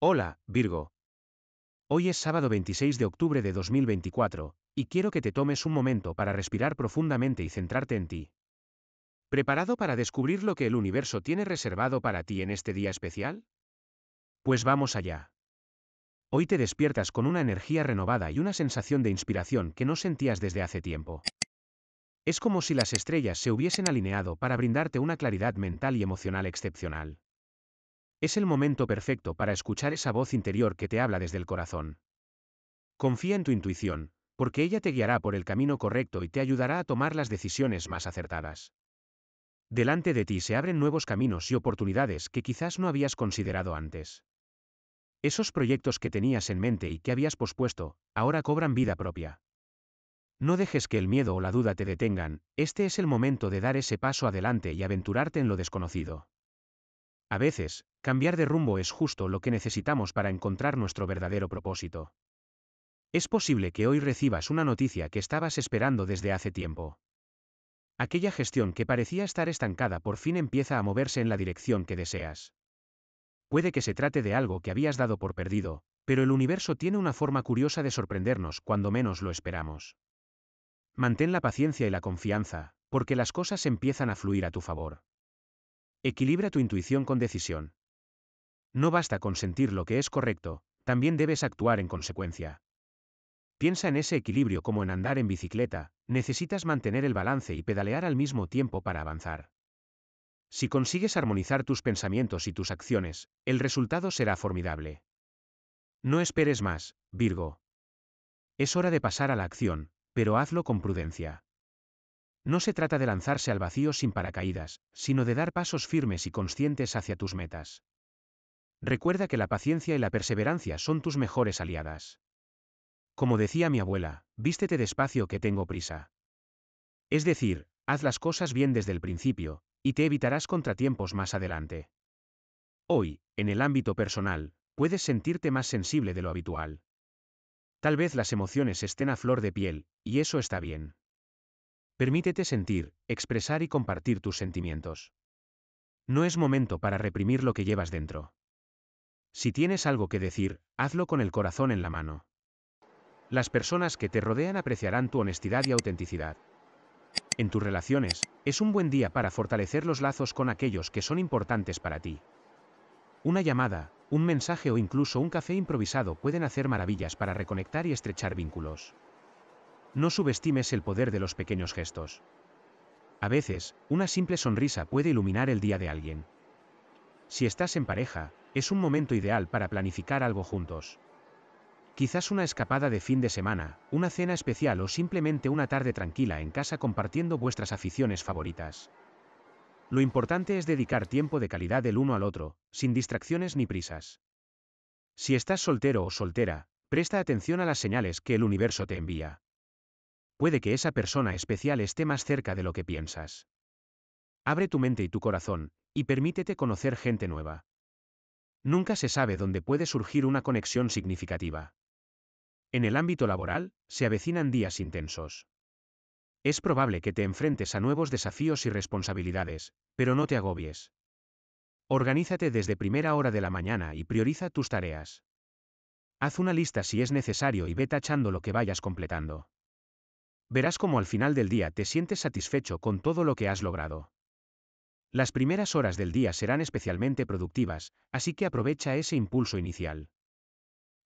Hola, Virgo. Hoy es sábado 26 de octubre de 2024, y quiero que te tomes un momento para respirar profundamente y centrarte en ti. ¿Preparado para descubrir lo que el universo tiene reservado para ti en este día especial? Pues vamos allá. Hoy te despiertas con una energía renovada y una sensación de inspiración que no sentías desde hace tiempo. Es como si las estrellas se hubiesen alineado para brindarte una claridad mental y emocional excepcional. Es el momento perfecto para escuchar esa voz interior que te habla desde el corazón. Confía en tu intuición, porque ella te guiará por el camino correcto y te ayudará a tomar las decisiones más acertadas. Delante de ti se abren nuevos caminos y oportunidades que quizás no habías considerado antes. Esos proyectos que tenías en mente y que habías pospuesto, ahora cobran vida propia. No dejes que el miedo o la duda te detengan, este es el momento de dar ese paso adelante y aventurarte en lo desconocido. A veces, cambiar de rumbo es justo lo que necesitamos para encontrar nuestro verdadero propósito. Es posible que hoy recibas una noticia que estabas esperando desde hace tiempo. Aquella gestión que parecía estar estancada por fin empieza a moverse en la dirección que deseas. Puede que se trate de algo que habías dado por perdido, pero el universo tiene una forma curiosa de sorprendernos cuando menos lo esperamos. Mantén la paciencia y la confianza, porque las cosas empiezan a fluir a tu favor. Equilibra tu intuición con decisión. No basta con sentir lo que es correcto, también debes actuar en consecuencia. Piensa en ese equilibrio como en andar en bicicleta, necesitas mantener el balance y pedalear al mismo tiempo para avanzar. Si consigues armonizar tus pensamientos y tus acciones, el resultado será formidable. No esperes más, Virgo. Es hora de pasar a la acción, pero hazlo con prudencia. No se trata de lanzarse al vacío sin paracaídas, sino de dar pasos firmes y conscientes hacia tus metas. Recuerda que la paciencia y la perseverancia son tus mejores aliadas. Como decía mi abuela, vístete despacio que tengo prisa. Es decir, haz las cosas bien desde el principio, y te evitarás contratiempos más adelante. Hoy, en el ámbito personal, puedes sentirte más sensible de lo habitual. Tal vez las emociones estén a flor de piel, y eso está bien. Permítete sentir, expresar y compartir tus sentimientos. No es momento para reprimir lo que llevas dentro. Si tienes algo que decir, hazlo con el corazón en la mano. Las personas que te rodean apreciarán tu honestidad y autenticidad. En tus relaciones, es un buen día para fortalecer los lazos con aquellos que son importantes para ti. Una llamada, un mensaje o incluso un café improvisado pueden hacer maravillas para reconectar y estrechar vínculos. No subestimes el poder de los pequeños gestos. A veces, una simple sonrisa puede iluminar el día de alguien. Si estás en pareja, es un momento ideal para planificar algo juntos. Quizás una escapada de fin de semana, una cena especial o simplemente una tarde tranquila en casa compartiendo vuestras aficiones favoritas. Lo importante es dedicar tiempo de calidad el uno al otro, sin distracciones ni prisas. Si estás soltero o soltera, presta atención a las señales que el universo te envía puede que esa persona especial esté más cerca de lo que piensas. Abre tu mente y tu corazón, y permítete conocer gente nueva. Nunca se sabe dónde puede surgir una conexión significativa. En el ámbito laboral, se avecinan días intensos. Es probable que te enfrentes a nuevos desafíos y responsabilidades, pero no te agobies. Organízate desde primera hora de la mañana y prioriza tus tareas. Haz una lista si es necesario y ve tachando lo que vayas completando. Verás cómo al final del día te sientes satisfecho con todo lo que has logrado. Las primeras horas del día serán especialmente productivas, así que aprovecha ese impulso inicial.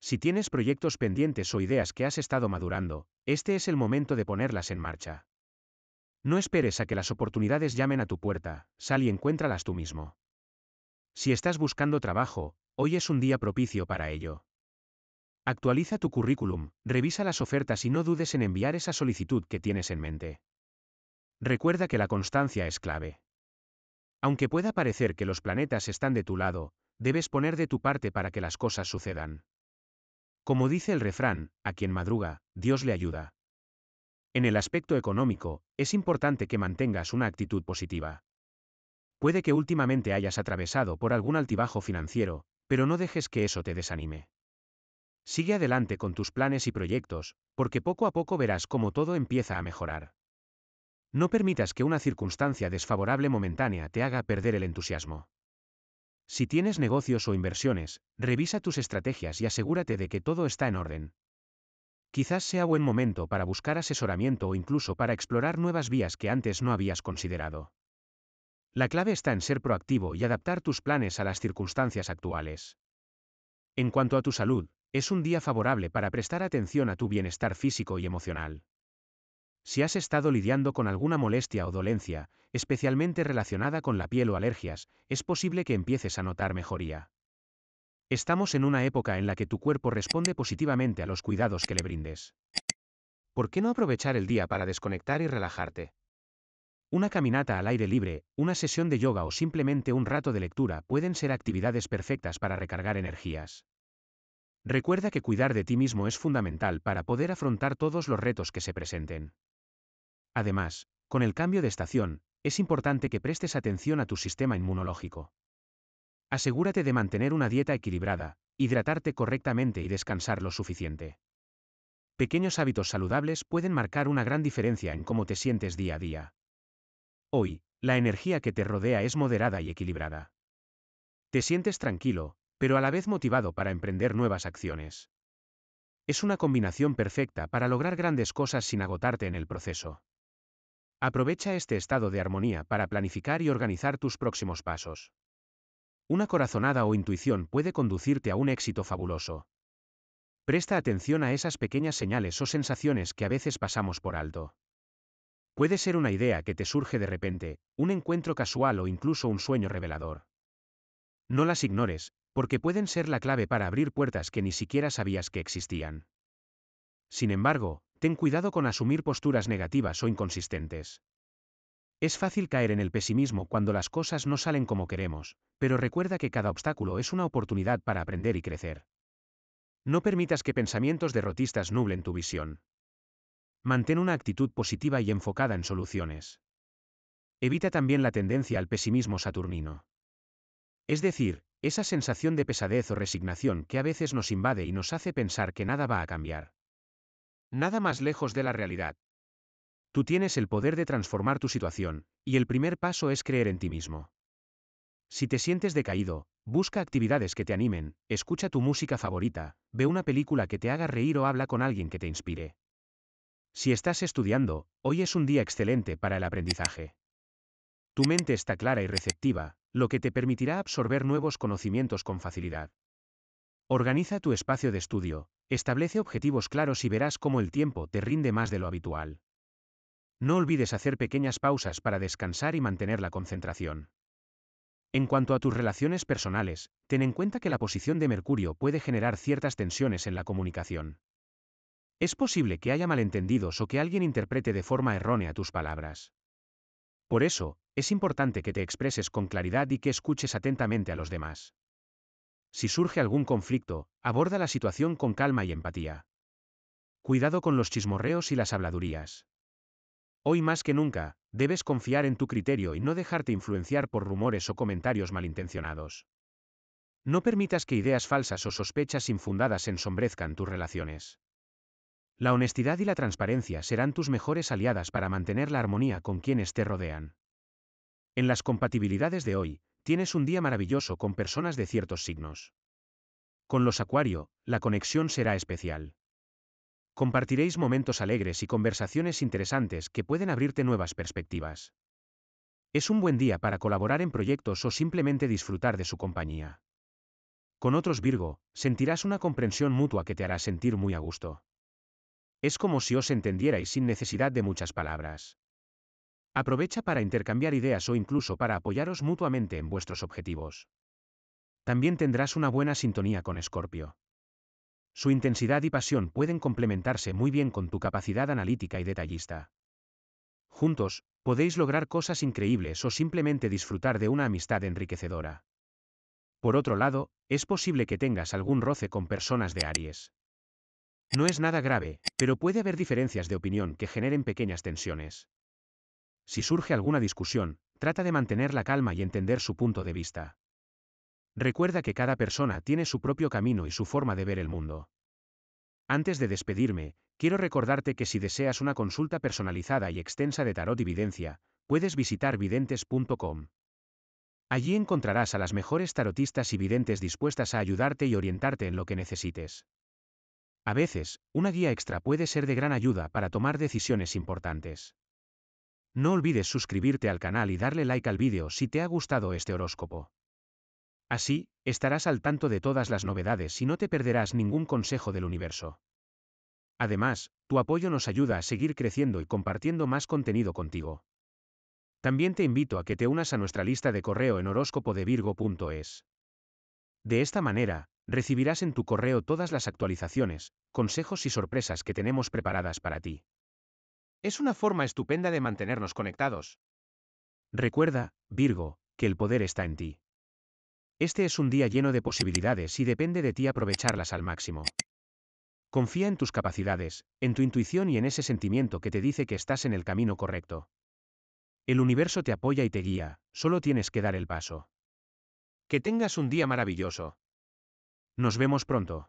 Si tienes proyectos pendientes o ideas que has estado madurando, este es el momento de ponerlas en marcha. No esperes a que las oportunidades llamen a tu puerta, sal y encuéntralas tú mismo. Si estás buscando trabajo, hoy es un día propicio para ello. Actualiza tu currículum, revisa las ofertas y no dudes en enviar esa solicitud que tienes en mente. Recuerda que la constancia es clave. Aunque pueda parecer que los planetas están de tu lado, debes poner de tu parte para que las cosas sucedan. Como dice el refrán, a quien madruga, Dios le ayuda. En el aspecto económico, es importante que mantengas una actitud positiva. Puede que últimamente hayas atravesado por algún altibajo financiero, pero no dejes que eso te desanime. Sigue adelante con tus planes y proyectos, porque poco a poco verás cómo todo empieza a mejorar. No permitas que una circunstancia desfavorable momentánea te haga perder el entusiasmo. Si tienes negocios o inversiones, revisa tus estrategias y asegúrate de que todo está en orden. Quizás sea buen momento para buscar asesoramiento o incluso para explorar nuevas vías que antes no habías considerado. La clave está en ser proactivo y adaptar tus planes a las circunstancias actuales. En cuanto a tu salud, es un día favorable para prestar atención a tu bienestar físico y emocional. Si has estado lidiando con alguna molestia o dolencia, especialmente relacionada con la piel o alergias, es posible que empieces a notar mejoría. Estamos en una época en la que tu cuerpo responde positivamente a los cuidados que le brindes. ¿Por qué no aprovechar el día para desconectar y relajarte? Una caminata al aire libre, una sesión de yoga o simplemente un rato de lectura pueden ser actividades perfectas para recargar energías. Recuerda que cuidar de ti mismo es fundamental para poder afrontar todos los retos que se presenten. Además, con el cambio de estación, es importante que prestes atención a tu sistema inmunológico. Asegúrate de mantener una dieta equilibrada, hidratarte correctamente y descansar lo suficiente. Pequeños hábitos saludables pueden marcar una gran diferencia en cómo te sientes día a día. Hoy, la energía que te rodea es moderada y equilibrada. Te sientes tranquilo, pero a la vez motivado para emprender nuevas acciones. Es una combinación perfecta para lograr grandes cosas sin agotarte en el proceso. Aprovecha este estado de armonía para planificar y organizar tus próximos pasos. Una corazonada o intuición puede conducirte a un éxito fabuloso. Presta atención a esas pequeñas señales o sensaciones que a veces pasamos por alto. Puede ser una idea que te surge de repente, un encuentro casual o incluso un sueño revelador. No las ignores, porque pueden ser la clave para abrir puertas que ni siquiera sabías que existían. Sin embargo, ten cuidado con asumir posturas negativas o inconsistentes. Es fácil caer en el pesimismo cuando las cosas no salen como queremos, pero recuerda que cada obstáculo es una oportunidad para aprender y crecer. No permitas que pensamientos derrotistas nublen tu visión. Mantén una actitud positiva y enfocada en soluciones. Evita también la tendencia al pesimismo saturnino. Es decir, esa sensación de pesadez o resignación que a veces nos invade y nos hace pensar que nada va a cambiar. Nada más lejos de la realidad. Tú tienes el poder de transformar tu situación, y el primer paso es creer en ti mismo. Si te sientes decaído, busca actividades que te animen, escucha tu música favorita, ve una película que te haga reír o habla con alguien que te inspire. Si estás estudiando, hoy es un día excelente para el aprendizaje. Tu mente está clara y receptiva, lo que te permitirá absorber nuevos conocimientos con facilidad. Organiza tu espacio de estudio, establece objetivos claros y verás cómo el tiempo te rinde más de lo habitual. No olvides hacer pequeñas pausas para descansar y mantener la concentración. En cuanto a tus relaciones personales, ten en cuenta que la posición de Mercurio puede generar ciertas tensiones en la comunicación. Es posible que haya malentendidos o que alguien interprete de forma errónea tus palabras. Por eso, es importante que te expreses con claridad y que escuches atentamente a los demás. Si surge algún conflicto, aborda la situación con calma y empatía. Cuidado con los chismorreos y las habladurías. Hoy más que nunca, debes confiar en tu criterio y no dejarte influenciar por rumores o comentarios malintencionados. No permitas que ideas falsas o sospechas infundadas ensombrezcan tus relaciones. La honestidad y la transparencia serán tus mejores aliadas para mantener la armonía con quienes te rodean. En las compatibilidades de hoy, tienes un día maravilloso con personas de ciertos signos. Con los Acuario, la conexión será especial. Compartiréis momentos alegres y conversaciones interesantes que pueden abrirte nuevas perspectivas. Es un buen día para colaborar en proyectos o simplemente disfrutar de su compañía. Con otros Virgo, sentirás una comprensión mutua que te hará sentir muy a gusto. Es como si os entendierais sin necesidad de muchas palabras. Aprovecha para intercambiar ideas o incluso para apoyaros mutuamente en vuestros objetivos. También tendrás una buena sintonía con Escorpio. Su intensidad y pasión pueden complementarse muy bien con tu capacidad analítica y detallista. Juntos, podéis lograr cosas increíbles o simplemente disfrutar de una amistad enriquecedora. Por otro lado, es posible que tengas algún roce con personas de Aries. No es nada grave, pero puede haber diferencias de opinión que generen pequeñas tensiones. Si surge alguna discusión, trata de mantener la calma y entender su punto de vista. Recuerda que cada persona tiene su propio camino y su forma de ver el mundo. Antes de despedirme, quiero recordarte que si deseas una consulta personalizada y extensa de tarot y videncia, puedes visitar videntes.com. Allí encontrarás a las mejores tarotistas y videntes dispuestas a ayudarte y orientarte en lo que necesites. A veces, una guía extra puede ser de gran ayuda para tomar decisiones importantes. No olvides suscribirte al canal y darle like al vídeo si te ha gustado este horóscopo. Así, estarás al tanto de todas las novedades y no te perderás ningún consejo del universo. Además, tu apoyo nos ayuda a seguir creciendo y compartiendo más contenido contigo. También te invito a que te unas a nuestra lista de correo en horóscopodevirgo.es. De esta manera, Recibirás en tu correo todas las actualizaciones, consejos y sorpresas que tenemos preparadas para ti. Es una forma estupenda de mantenernos conectados. Recuerda, Virgo, que el poder está en ti. Este es un día lleno de posibilidades y depende de ti aprovecharlas al máximo. Confía en tus capacidades, en tu intuición y en ese sentimiento que te dice que estás en el camino correcto. El universo te apoya y te guía, solo tienes que dar el paso. Que tengas un día maravilloso. Nos vemos pronto.